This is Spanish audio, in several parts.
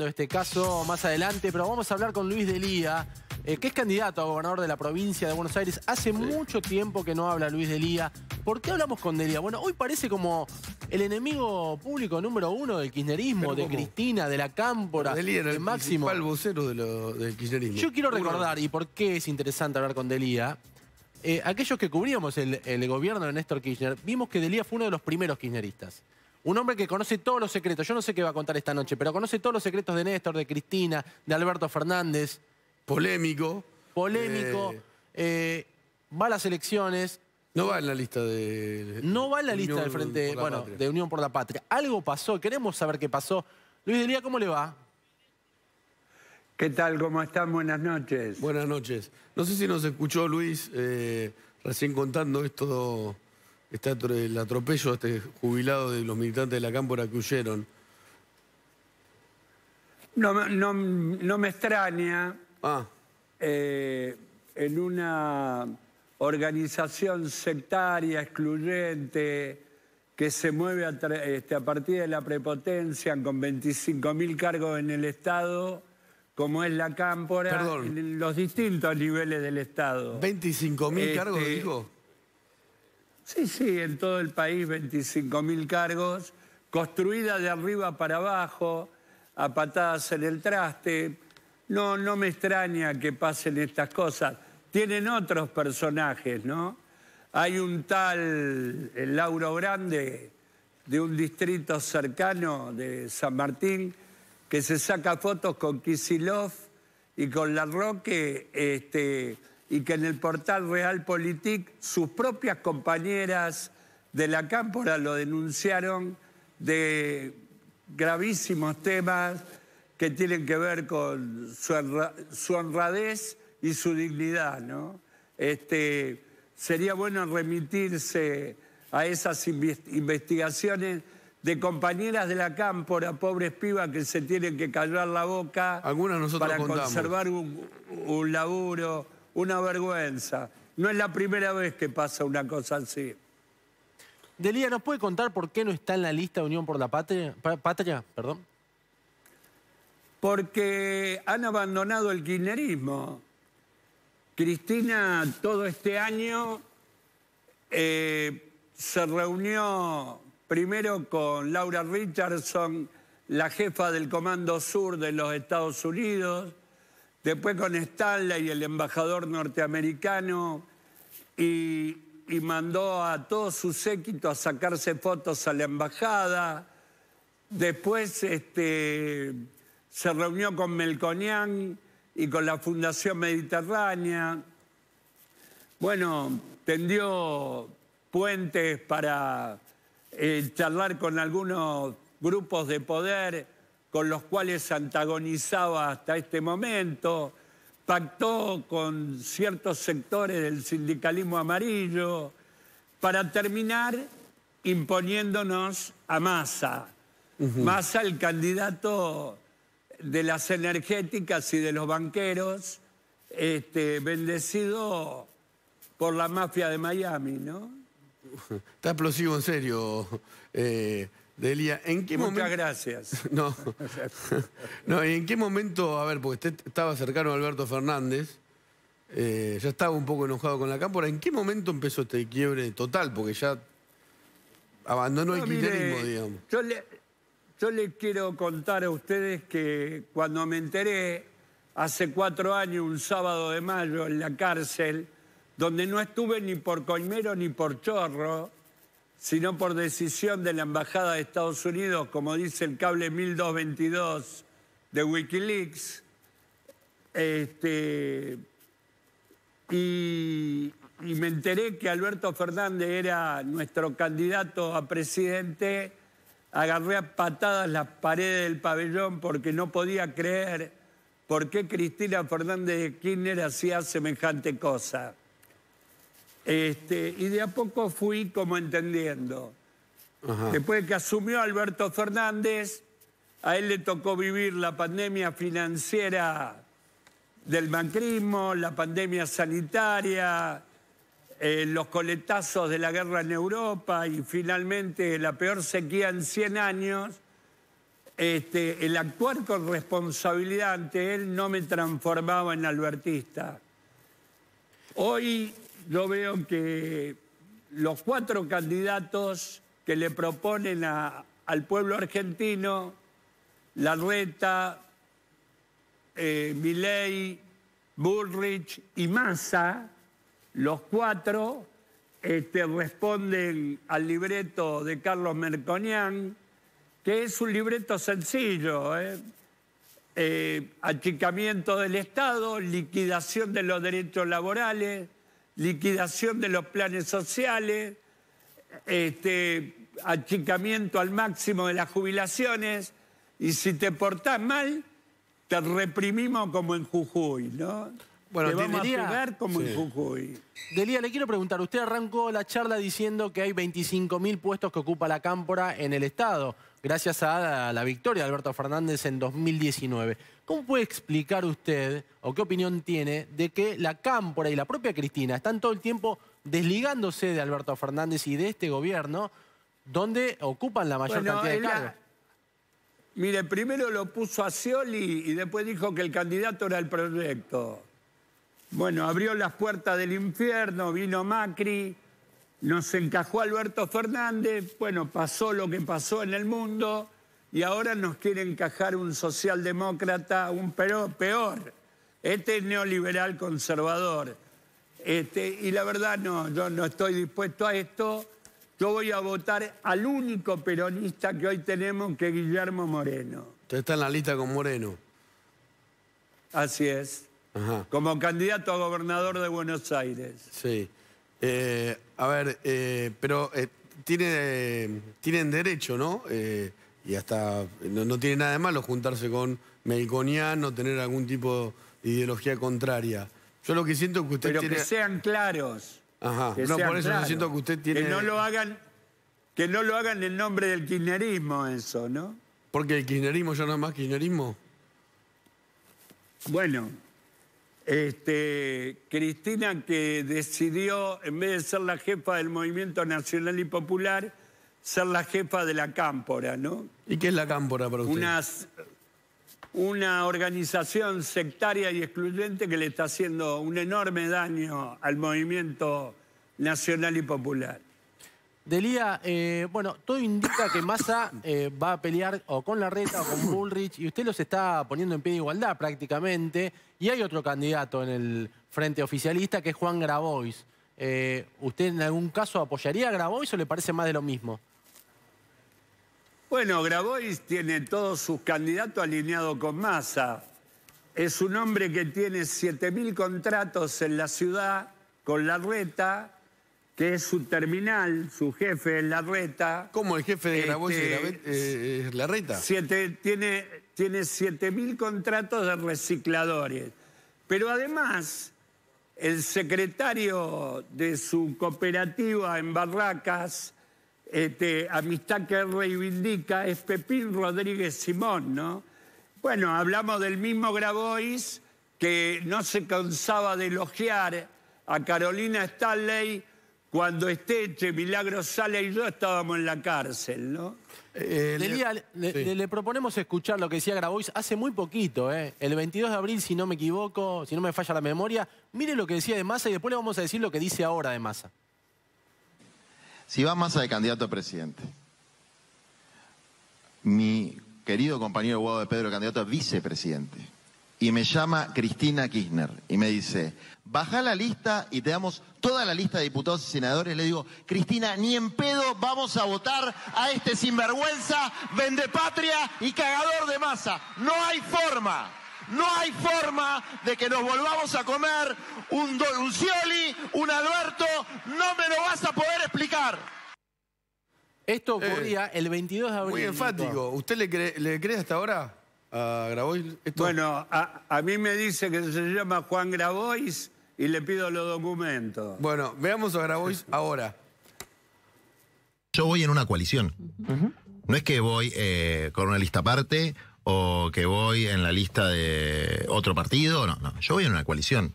este caso más adelante, pero vamos a hablar con Luis Delía, eh, que es candidato a gobernador de la provincia de Buenos Aires. Hace mucho tiempo que no habla Luis Delía. ¿Por qué hablamos con Delía? Bueno, hoy parece como el enemigo público número uno del kirchnerismo, de Cristina, de la Cámpora, del el Máximo. del kirchnerismo. Yo quiero recordar, y por qué es interesante hablar con Delía, eh, aquellos que cubríamos el, el gobierno de Néstor Kirchner, vimos que Delía fue uno de los primeros kirchneristas. Un hombre que conoce todos los secretos. Yo no sé qué va a contar esta noche, pero conoce todos los secretos de Néstor, de Cristina, de Alberto Fernández. Polémico. Polémico. Eh, eh, va a las elecciones. No va en la lista de... No va en la lista del Frente, bueno, de Unión por la Patria. Algo pasó, queremos saber qué pasó. Luis Delía, ¿cómo le va? ¿Qué tal? ¿Cómo están? Buenas noches. Buenas noches. No sé si nos escuchó Luis eh, recién contando esto está el atropello este jubilado de los militantes de la Cámpora que huyeron. No, no, no me extraña. Ah. Eh, en una organización sectaria, excluyente, que se mueve a, este, partir de la prepotencia con 25.000 cargos en el Estado, como es la Cámpora, en los distintos niveles del Estado. ¿25.000 cargos, este, dijo? Sí, sí, en todo el país 25.000 cargos, construida de arriba para abajo, a patadas en el traste. No, no me extraña que pasen estas cosas. Tienen otros personajes, ¿no? Hay un tal el Lauro Grande de un distrito cercano de San Martín que se saca fotos con Kisilov y con La Roque, este, y que en el portal Realpolitik sus propias compañeras de la Cámpora lo denunciaron de gravísimos temas que tienen que ver con su, honradez y su dignidad. ¿no? Este, sería bueno remitirse a esas investigaciones de compañeras de la cámpora, pobres pibas que se tienen que callar la boca para conservar un laburo una vergüenza. No es la primera vez que pasa una cosa así. Delia, ¿nos puede contar por qué no está en la lista Unión por la Patria? perdón? Porque han abandonado el kirchnerismo. Cristina todo este año eh, se reunió primero con Laura Richardson, la jefa del Comando Sur de los Estados Unidos, después con Stanley, el embajador norteamericano, y, mandó a todo su séquito a sacarse fotos a la embajada. Después este, se reunió con Melconian y con la Fundación Mediterránea. Bueno, tendió puentes para eh, charlar con algunos grupos de poder con los cuales antagonizaba hasta este momento, pactó con ciertos sectores del sindicalismo amarillo, para terminar imponiéndonos a Massa. Massa, el candidato de las energéticas y de los banqueros, este, bendecido por la mafia de Miami, ¿no? Está explosivo en serio. Eh, Delia, ¿en qué momento...? Muchas gracias. No. en qué momento...? A ver, porque usted estaba cercano a Alberto Fernández, eh, ya estaba un poco enojado con la cámpora. ¿En qué momento empezó este quiebre total? Porque ya abandonó el kirchnerismo, digamos. Yo le, yo le quiero contar a ustedes que cuando me enteré hace cuatro años, un sábado de mayo, en la cárcel, donde no estuve ni por coimero ni por chorro, sino por decisión de la Embajada de Estados Unidos, como dice el cable 1222 de Wikileaks, este, y, y, me enteré que Alberto Fernández era nuestro candidato a presidente, agarré a patadas las paredes del pabellón porque no podía creer por qué Cristina Fernández de Kirchner hacía semejante cosa. Este, y de a poco fui como entendiendo. Después que asumió Alberto Fernández, a él le tocó vivir la pandemia financiera del macrismo, la pandemia sanitaria, eh, los coletazos de la guerra en Europa y finalmente la peor sequía en 100 años. Este, el actuar con responsabilidad ante él no me transformaba en albertista. Hoy yo veo que los cuatro candidatos que le proponen al pueblo argentino, Larreta, eh, Milley, Bullrich y Massa, los cuatro este, responden al libreto de Carlos Merconian, que es un libreto sencillo, ¿eh? Eh, achicamiento del Estado, liquidación de los derechos laborales, liquidación de los planes sociales, este, achicamiento al máximo de las jubilaciones, y si te portás mal, te reprimimos como en Jujuy, ¿no? Bueno, vamos a como en Jujuy. Delía, le quiero preguntar, usted arrancó la charla diciendo que hay 25.000 puestos que ocupa la cámpora en el Estado gracias a la victoria de Alberto Fernández en 2019. ¿Cómo puede explicar usted o qué opinión tiene de que la Cámpora y la propia Cristina están todo el tiempo desligándose de Alberto Fernández y de este gobierno donde ocupan la mayor cantidad de cargos? Mire, primero lo puso a Scioli y después dijo que el candidato era el proyecto. Bueno, abrió las puertas del infierno, vino Macri, nos encajó Alberto Fernández, bueno, pasó lo que pasó en el mundo y ahora nos quiere encajar un socialdemócrata, un peor, este neoliberal conservador. Este, y la verdad no, yo no estoy dispuesto a esto. Yo voy a votar al único peronista que hoy tenemos, que es Guillermo Moreno. Usted está en la lista con Moreno. Así es. Como candidato a gobernador de Buenos Aires. Sí. Eh, a ver, eh, pero eh, tienen derecho, ¿no? y hasta no, tiene nada de malo juntarse con Melconian tener algún tipo de ideología contraria. Yo lo que siento es que usted pero que sean claros. Ajá, por eso yo siento que usted tiene... Que no lo hagan... Que no lo hagan en nombre del kirchnerismo eso, ¿no? Porque el kirchnerismo ya no es más kirchnerismo. Bueno, este, Cristina que decidió, en vez de ser la jefa del Movimiento Nacional y Popular, ser la jefa de la Cámpora, ¿no? ¿Y qué es la Cámpora para una organización sectaria y excluyente que le está haciendo un enorme daño al movimiento nacional y popular. Delía, eh, bueno, todo indica que Massa eh, va a pelear o con la Reta o con Bullrich y usted los está poniendo en pie de igualdad prácticamente. Y hay otro candidato en el frente oficialista que es Juan Grabois. Eh, ¿Usted en algún caso apoyaría a Grabois o le parece más de lo mismo? Bueno, Grabois tiene todos sus candidatos alineados con Massa. Es un hombre que tiene 7.000 contratos en la ciudad con la Reta que es su terminal, su jefe en la RETA. ¿Cómo el jefe de este, Grabois este, la eh, eh, es Siete, tiene, 7.000 contratos de recicladores. Pero además, el secretario de su cooperativa en Barracas, este, amistad que reivindica, es Pepín Rodríguez Simón, ¿no? Bueno, hablamos del mismo Grabois que no se cansaba de elogiar a Carolina Stanley cuando Esteche, Milagro sale y yo estábamos en la cárcel, ¿no? Eh, le, proponemos escuchar lo que decía Grabois hace muy poquito, ¿eh? el 22 de abril, si no me equivoco, si no me falla la memoria. Mire lo que decía de Massa y después le vamos a decir lo que dice ahora de Massa. Si va Massa de candidato a presidente, mi querido compañero Guado de Pedro, candidato a vicepresidente, y me llama Cristina Kirchner y me dice, baja la lista y te damos toda la lista de diputados y senadores. Le digo, Cristina, ni en pedo vamos a votar a este sinvergüenza, vende patria y cagador de masa. No hay forma. No hay forma de que nos volvamos a comer un Donuncioli, un Alberto, no me lo vas a poder explicar. Esto eh, ocurría el 22 de abril. Muy enfático. ¿Usted le le cree hasta ahora? Grabois? Bueno, a, mí me dice que se llama Juan Grabois y le pido los documentos. Bueno, veamos a Grabois ahora. Yo voy en una coalición. No es que voy eh, con una lista aparte o que voy en la lista de otro partido. No, no. Yo voy en una coalición.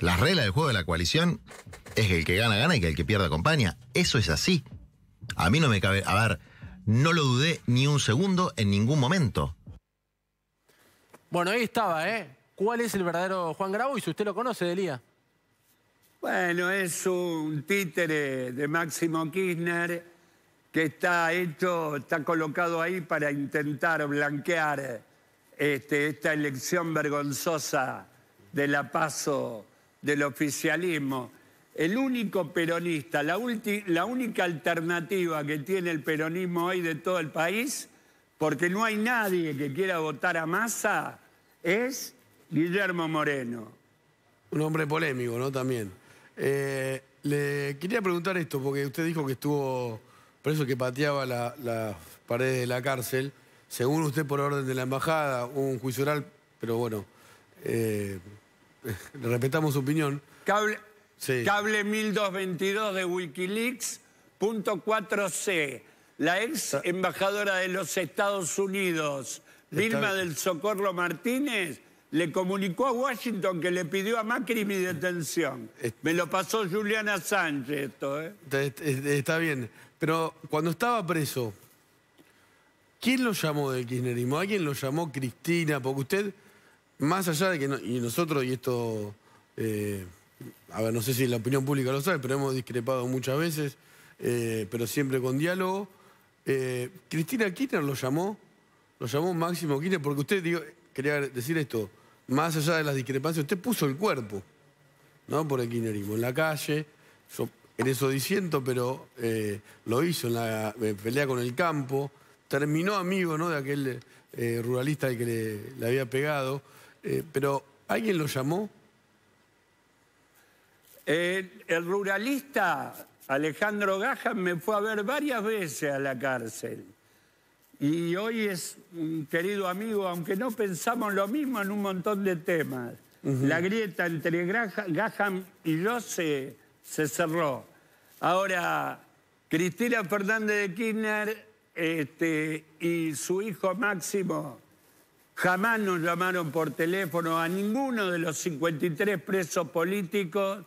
Las reglas del juego de la coalición es que el que gana, gana y que el que pierde acompaña. Eso es así. A mí no me cabe. A ver, no lo dudé ni un segundo en ningún momento. Bueno, ahí estaba, ¿eh? ¿Cuál es el verdadero Juan Grabo? Y si usted lo conoce, Delía. Bueno, es un títere de Máximo Kirchner que está hecho, está colocado ahí para intentar blanquear este, esta elección vergonzosa de la paso del oficialismo. El único peronista, la, la única alternativa que tiene el peronismo hoy de todo el país, porque no hay nadie que quiera votar a Massa, es Guillermo Moreno. Un hombre polémico, ¿no? También. Eh, le quería preguntar esto, porque usted dijo que estuvo preso, que pateaba las la paredes de la cárcel. Según usted, por orden de la embajada, un juicio oral, pero bueno, eh, respetamos su opinión. Cable, sí. cable 1222 de Wikileaks, punto 4C. La ex ah. embajadora de los Estados Unidos, Vilma del Socorro Martínez le comunicó a Washington que le pidió a Macri mi detención. Me lo pasó Juliana Sánchez esto, ¿eh? Está bien, pero cuando estaba preso, ¿quién lo llamó del kirchnerismo? ¿Alguien lo llamó Cristina? Porque usted, más allá de que... y nosotros, y esto... Eh, a ver, no sé si la opinión pública lo sabe, pero hemos discrepado muchas veces, eh, pero siempre con diálogo. Eh, ¿Cristina Kirchner lo llamó? lo llamó Máximo Kirchner porque usted, quería decir esto, más allá de las discrepancias, usted puso el cuerpo, ¿no? Por el kirchnerismo, en la calle, en eso diciendo pero eh, lo hizo en la eh, pelea con el campo, terminó amigo, ¿no? De aquel eh, ruralista al que le, había pegado, pero ¿alguien lo llamó? el ruralista Alejandro Gaja me fue a ver varias veces a la cárcel y hoy es querido amigo, aunque no pensamos lo mismo en un montón de temas. La grieta entre Gaham y yo se, cerró. Ahora, Cristina Fernández de Kirchner este, y su hijo Máximo jamás nos llamaron por teléfono a ninguno de los 53 presos políticos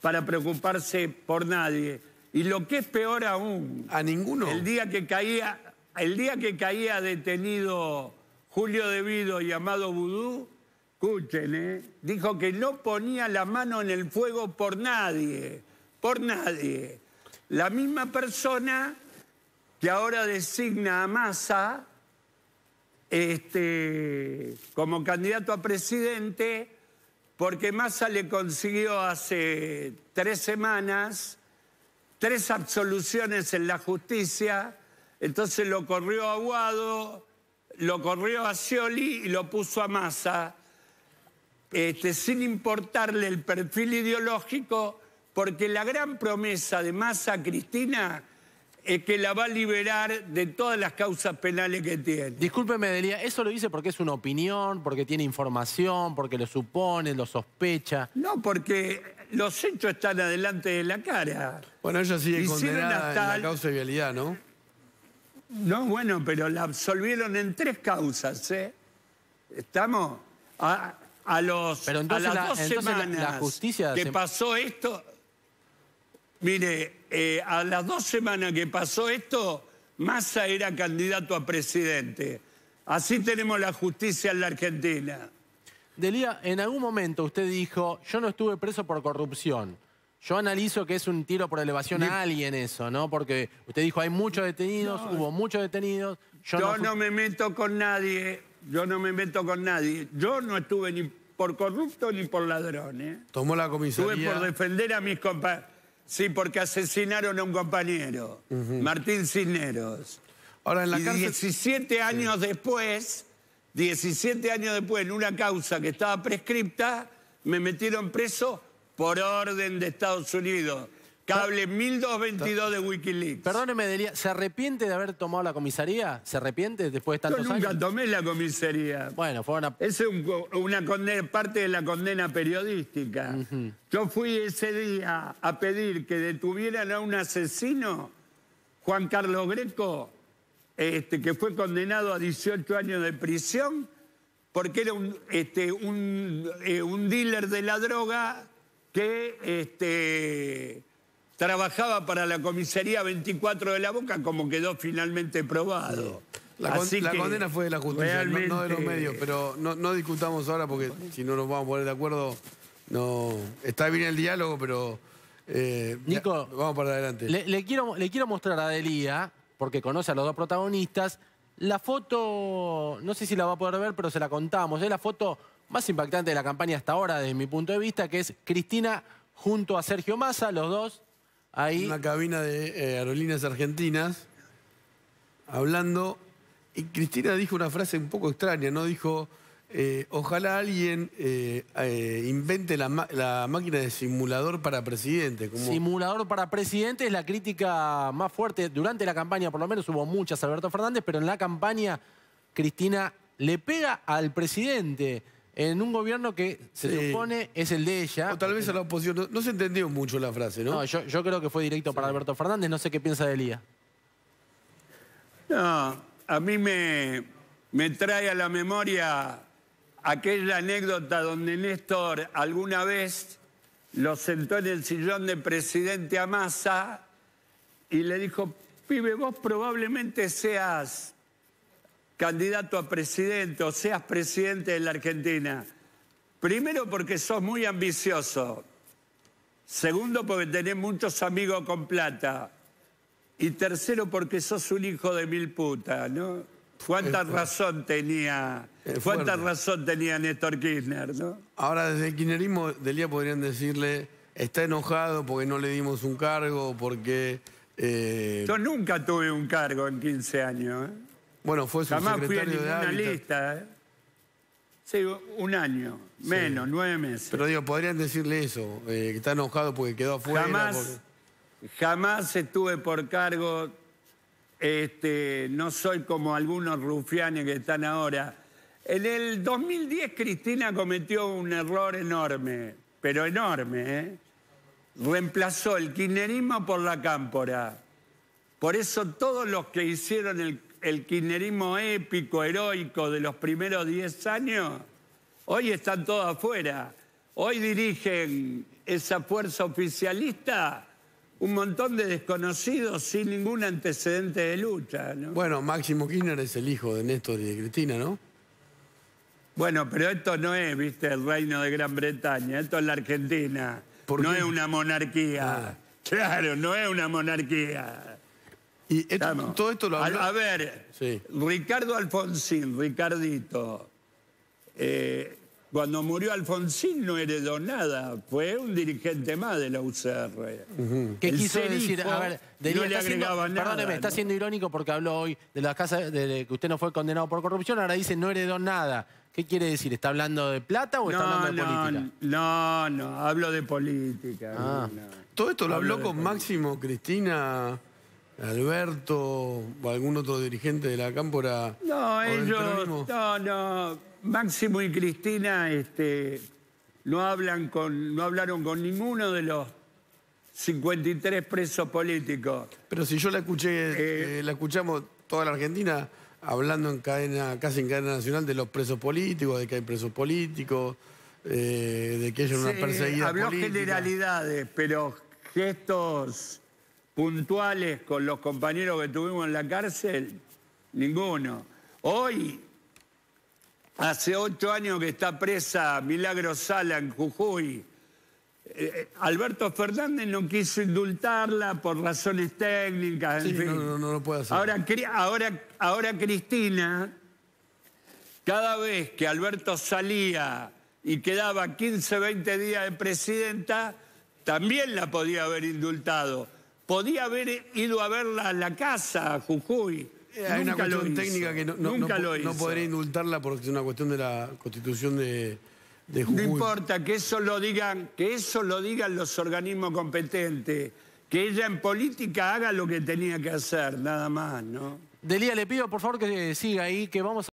para preocuparse por nadie. Y lo que es peor aún, a ninguno. El día que caía el día que caía detenido Julio Devido y Amado Vudú, escuchen, ¿eh? dijo que no ponía la mano en el fuego por nadie, por nadie. La misma persona que ahora designa a Massa este, como candidato a presidente, porque Massa le consiguió hace tres semanas tres absoluciones en la justicia entonces lo corrió a Aguado, lo corrió a Scioli y lo puso a Massa, este, sin importarle el perfil ideológico, porque la gran promesa de Massa Cristina es que la va a liberar de todas las causas penales que tiene. Discúlpeme, Delia, ¿eso lo dice porque es una opinión, porque tiene información, porque lo supone, lo sospecha? No, porque los hechos están adelante de la cara. Bueno, ella sigue condenada causa de vialidad, ¿no? No, bueno, pero la absolvieron en tres causas, ¿eh? ¿Estamos? A, los, las dos semanas justicia que pasó esto, mire, eh, a las dos semanas que pasó esto, Massa era candidato a presidente. Así tenemos la justicia en la Argentina. Delía, en algún momento usted dijo, yo no estuve preso por corrupción. Yo analizo que es un tiro por elevación a alguien eso, ¿no? Porque usted dijo, hay muchos detenidos, hubo muchos detenidos. Yo, no, me meto con nadie, yo no me meto con nadie. Yo no estuve ni por corrupto ni por ladrón, ¿eh? Tomó la comisión. Estuve por defender a mis compañeros. Sí, porque asesinaron a un compañero, Martín Cisneros. Ahora, en la y cárcel... 17 años después, 17 años después, en una causa que estaba prescripta, me metieron preso por orden de Estados Unidos. Cable 1222 de Wikileaks. Perdóneme, ¿se arrepiente de haber tomado la comisaría? ¿Se arrepiente después de tantos años? Yo nunca tomé la comisaría. Bueno, fue una... Es una parte de la condena periodística. Yo fui ese día a pedir que detuvieran a un asesino, Juan Carlos Greco, este, que fue condenado a 18 años de prisión porque era un, este, un, eh, un dealer de la droga que este, trabajaba para la comisaría 24 de la Boca, como quedó finalmente probado. La, condena fue de la justicia, no, de los medios, pero no, discutamos ahora porque si no nos vamos a poner de acuerdo, no. Está bien el diálogo, pero. Eh, vamos para adelante. Le, quiero, le quiero mostrar a Delia, porque conoce a los dos protagonistas, la foto, no sé si la va a poder ver, pero se la contamos, es la foto más impactante de la campaña hasta ahora, desde mi punto de vista, que es Cristina junto a Sergio Massa, los dos ahí. En Una cabina de eh, aerolíneas argentinas, hablando. Y Cristina dijo una frase un poco extraña, ¿no? Dijo, eh, ojalá alguien eh, invente la, máquina de simulador para presidente. Simulador para presidente es la crítica más fuerte. Durante la campaña, por lo menos, hubo muchas, Alberto Fernández, pero en la campaña Cristina le pega al presidente en un gobierno que se supone es el de ella. O tal vez a la oposición. No, se entendió mucho la frase, ¿no? No, yo, creo que fue directo para Alberto Fernández. No sé qué piensa de Elías. No, a mí me, me trae a la memoria aquella anécdota donde Néstor alguna vez lo sentó en el sillón de presidente Amasa y le dijo, pibe, vos probablemente seas candidato a presidente o seas presidente de la Argentina. Primero porque sos muy ambicioso. Segundo porque tenés muchos amigos con plata. Y tercero porque sos un hijo de mil putas, ¿no? ¿Cuánta razón tenía? ¿Cuánta razón tenía Néstor Kirchner, no? Ahora desde el kirchnerismo del día podrían decirle está enojado porque no le dimos un cargo, porque... Eh, Yo nunca tuve un cargo en 15 años, ¿eh? Bueno, fue Jamás fui a ninguna lista. ¿eh? Sí, un año, menos, nueve meses. Pero digo, podrían decirle eso, eh, que está enojado porque quedó afuera. Jamás, porque... jamás estuve por cargo, este, no soy como algunos rufianes que están ahora. En el 2010 Cristina cometió un error enorme, pero enorme, ¿eh? Reemplazó el kirchnerismo por la cámpora. Por eso todos los que hicieron el el kirchnerismo épico, heroico de los primeros 10 años, hoy están todos afuera. Hoy dirigen esa fuerza oficialista un montón de desconocidos sin ningún antecedente de lucha. Bueno, Máximo Kirchner es el hijo de Néstor y de Cristina, ¿no? Bueno, pero esto no es, viste, el reino de Gran Bretaña, esto es la Argentina. no es una monarquía. Ah. Claro, no es una monarquía. Y todo esto lo habló... a, ver, Ricardo Alfonsín, Ricardito, eh, cuando murió Alfonsín no heredó nada, fue un dirigente más de la UCR. ¿Qué quiso decir? A ver, no Perdóneme, está siendo irónico porque habló hoy de las casas de que usted no fue condenado por corrupción, ahora dice no heredó nada. ¿Qué quiere decir? ¿Está hablando de plata o está hablando de política? No, no, hablo de política. Ah. Todo esto lo habló con Máximo Cristina Alberto o algún otro dirigente de la Cámpora? No, ellos, no, no. Máximo y Cristina este, no, hablan con, no hablaron con ninguno de los 53 presos políticos. Pero si yo la escuché, eh, eh, la escuchamos toda la Argentina hablando en cadena, casi en cadena nacional de los presos políticos, de que hay presos políticos, eh, de que hay una sí, perseguida habló generalidades, pero gestos puntuales con los compañeros que tuvimos en la cárcel? Ninguno. Hoy, hace ocho años que está presa Milagro Sala en Jujuy. Eh, eh, Alberto Fernández no quiso indultarla por razones técnicas. Sí, en no, no, no, lo puede hacer. Ahora, ahora, ahora Cristina, cada vez que Alberto salía y quedaba 15, 20 días de presidenta, también la podía haber indultado. Podía haber ido a verla a la casa, Jujuy. Eh, hay una cuestión técnica que no, podría indultarla porque es una cuestión de la constitución de, Jujuy. No importa, que eso lo digan, que eso lo digan los organismos competentes. Que ella en política haga lo que tenía que hacer, nada más, ¿no? Delia, le pido por favor que siga ahí, que vamos a...